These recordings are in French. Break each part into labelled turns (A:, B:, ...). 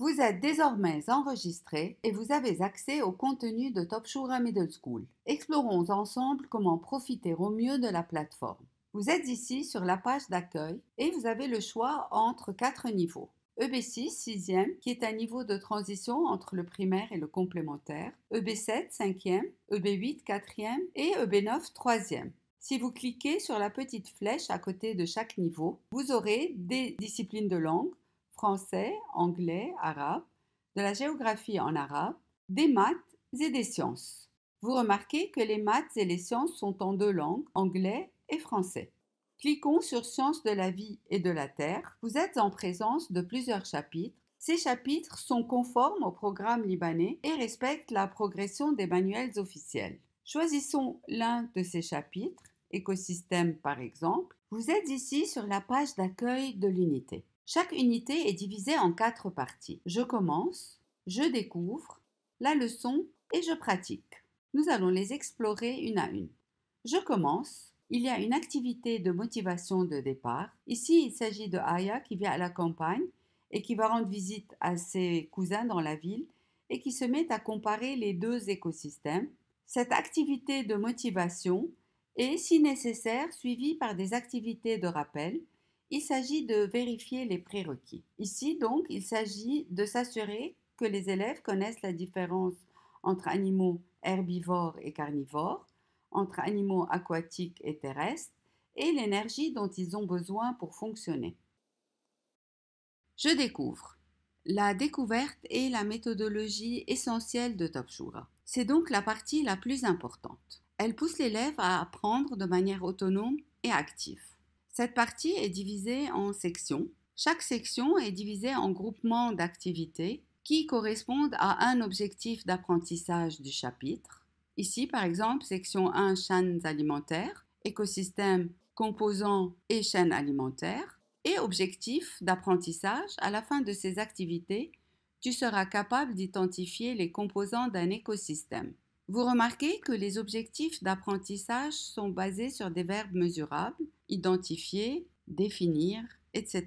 A: Vous êtes désormais enregistré et vous avez accès au contenu de Top Shura Middle School. Explorons ensemble comment profiter au mieux de la plateforme. Vous êtes ici sur la page d'accueil et vous avez le choix entre quatre niveaux. EB6, 6e, qui est un niveau de transition entre le primaire et le complémentaire, EB7, 5e, EB8, 4e et EB9, 3e. Si vous cliquez sur la petite flèche à côté de chaque niveau, vous aurez des disciplines de langue, français, anglais, arabe, de la géographie en arabe, des maths et des sciences. Vous remarquez que les maths et les sciences sont en deux langues, anglais et français. Cliquons sur Sciences de la vie et de la terre. Vous êtes en présence de plusieurs chapitres. Ces chapitres sont conformes au programme libanais et respectent la progression des manuels officiels. Choisissons l'un de ces chapitres, écosystème par exemple. Vous êtes ici sur la page d'accueil de l'unité. Chaque unité est divisée en quatre parties. Je commence, je découvre, la leçon et je pratique. Nous allons les explorer une à une. Je commence. Il y a une activité de motivation de départ. Ici, il s'agit de Aya qui vient à la campagne et qui va rendre visite à ses cousins dans la ville et qui se met à comparer les deux écosystèmes. Cette activité de motivation est, si nécessaire, suivie par des activités de rappel il s'agit de vérifier les prérequis. Ici, donc, il s'agit de s'assurer que les élèves connaissent la différence entre animaux herbivores et carnivores, entre animaux aquatiques et terrestres, et l'énergie dont ils ont besoin pour fonctionner. Je découvre. La découverte est la méthodologie essentielle de Topshura. C'est donc la partie la plus importante. Elle pousse l'élève à apprendre de manière autonome et active. Cette partie est divisée en sections. Chaque section est divisée en groupements d'activités qui correspondent à un objectif d'apprentissage du chapitre. Ici, par exemple, section 1 chaînes alimentaires, écosystèmes, composants et chaînes alimentaires, et objectif d'apprentissage. À la fin de ces activités, tu seras capable d'identifier les composants d'un écosystème. Vous remarquez que les objectifs d'apprentissage sont basés sur des verbes mesurables, identifier, définir, etc.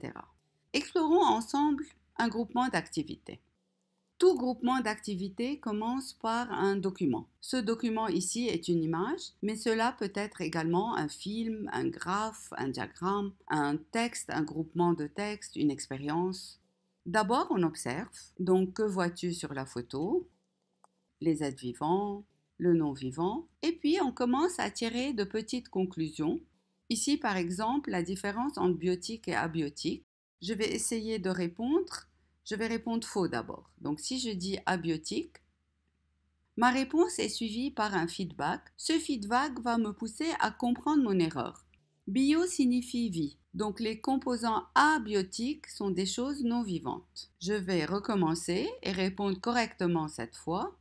A: Explorons ensemble un groupement d'activités. Tout groupement d'activités commence par un document. Ce document ici est une image, mais cela peut être également un film, un graphe, un diagramme, un texte, un groupement de textes, une expérience. D'abord, on observe. Donc, que vois-tu sur la photo Les êtres vivants, le non-vivant, et puis on commence à tirer de petites conclusions. Ici, par exemple, la différence entre biotique et abiotique. Je vais essayer de répondre. Je vais répondre faux d'abord. Donc si je dis abiotique, ma réponse est suivie par un feedback. Ce feedback va me pousser à comprendre mon erreur. Bio signifie vie, donc les composants abiotiques sont des choses non vivantes. Je vais recommencer et répondre correctement cette fois.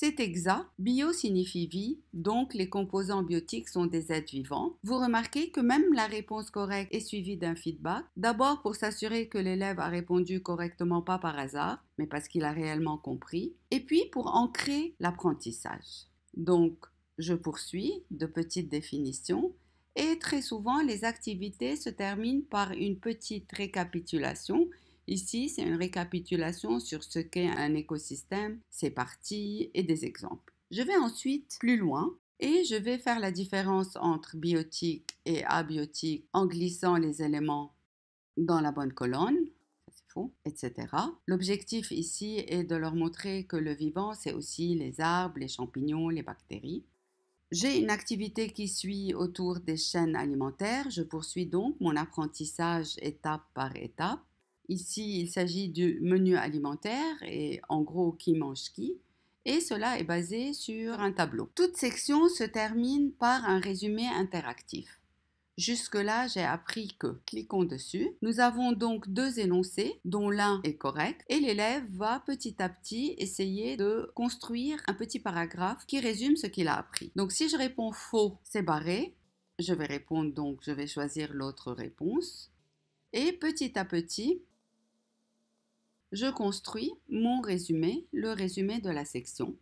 A: C'est exact. Bio signifie vie, donc les composants biotiques sont des êtres vivants. Vous remarquez que même la réponse correcte est suivie d'un feedback. D'abord pour s'assurer que l'élève a répondu correctement, pas par hasard, mais parce qu'il a réellement compris. Et puis pour ancrer l'apprentissage. Donc, je poursuis de petites définitions. Et très souvent, les activités se terminent par une petite récapitulation Ici, c'est une récapitulation sur ce qu'est un écosystème, ses parties et des exemples. Je vais ensuite plus loin et je vais faire la différence entre biotique et abiotique en glissant les éléments dans la bonne colonne, etc. L'objectif ici est de leur montrer que le vivant, c'est aussi les arbres, les champignons, les bactéries. J'ai une activité qui suit autour des chaînes alimentaires. Je poursuis donc mon apprentissage étape par étape. Ici, il s'agit du menu alimentaire et en gros qui mange qui. Et cela est basé sur un tableau. Toute section se termine par un résumé interactif. Jusque-là, j'ai appris que, cliquons dessus, nous avons donc deux énoncés dont l'un est correct et l'élève va petit à petit essayer de construire un petit paragraphe qui résume ce qu'il a appris. Donc si je réponds faux, c'est barré. Je vais répondre donc, je vais choisir l'autre réponse. Et petit à petit, je construis mon résumé, le résumé de la section,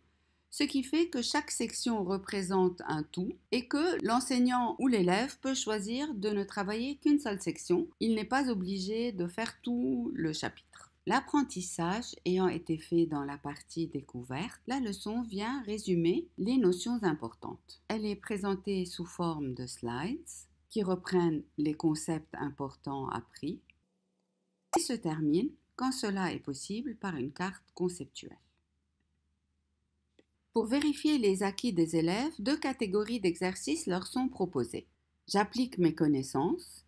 A: ce qui fait que chaque section représente un tout et que l'enseignant ou l'élève peut choisir de ne travailler qu'une seule section. Il n'est pas obligé de faire tout le chapitre. L'apprentissage ayant été fait dans la partie découverte, la leçon vient résumer les notions importantes. Elle est présentée sous forme de slides qui reprennent les concepts importants appris et se termine quand cela est possible par une carte conceptuelle. Pour vérifier les acquis des élèves, deux catégories d'exercices leur sont proposées. J'applique mes connaissances.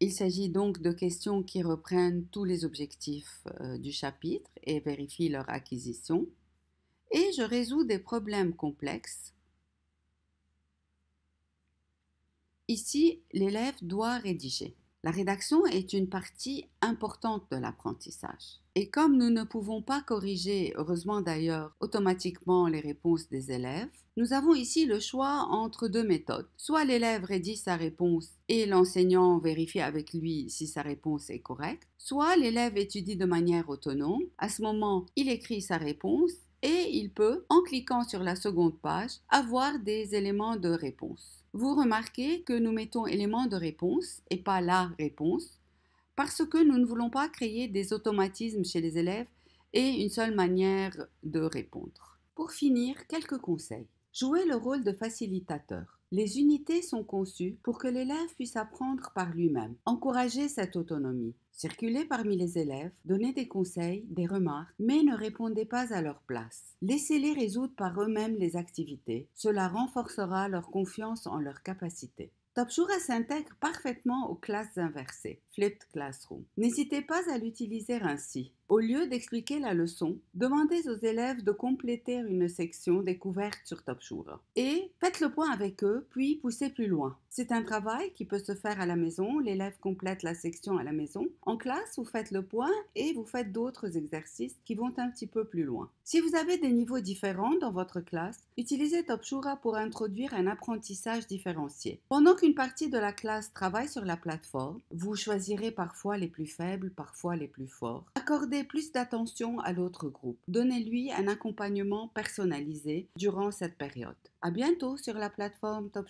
A: Il s'agit donc de questions qui reprennent tous les objectifs euh, du chapitre et vérifient leur acquisition. Et je résous des problèmes complexes. Ici, l'élève doit rédiger. La rédaction est une partie importante de l'apprentissage. Et comme nous ne pouvons pas corriger, heureusement d'ailleurs, automatiquement les réponses des élèves, nous avons ici le choix entre deux méthodes. Soit l'élève rédige sa réponse et l'enseignant vérifie avec lui si sa réponse est correcte, soit l'élève étudie de manière autonome. À ce moment, il écrit sa réponse et il peut, en cliquant sur la seconde page, avoir des éléments de réponse. Vous remarquez que nous mettons éléments de réponse et pas la réponse parce que nous ne voulons pas créer des automatismes chez les élèves et une seule manière de répondre. Pour finir, quelques conseils. Jouez le rôle de facilitateur. Les unités sont conçues pour que l'élève puisse apprendre par lui-même, Encouragez cette autonomie, Circulez parmi les élèves, donnez des conseils, des remarques, mais ne répondez pas à leur place. Laissez-les résoudre par eux-mêmes les activités, cela renforcera leur confiance en leurs capacités. TopShura s'intègre parfaitement aux classes inversées. Flipped Classroom. N'hésitez pas à l'utiliser ainsi. Au lieu d'expliquer la leçon, demandez aux élèves de compléter une section découverte sur TopShura et faites le point avec eux, puis poussez plus loin. C'est un travail qui peut se faire à la maison, l'élève complète la section à la maison. En classe, vous faites le point et vous faites d'autres exercices qui vont un petit peu plus loin. Si vous avez des niveaux différents dans votre classe, utilisez TopShura pour introduire un apprentissage différencié. Pendant qu'une partie de la classe travaille sur la plateforme, vous choisissez parfois les plus faibles, parfois les plus forts. Accordez plus d'attention à l'autre groupe. Donnez-lui un accompagnement personnalisé durant cette période. À bientôt sur la plateforme Top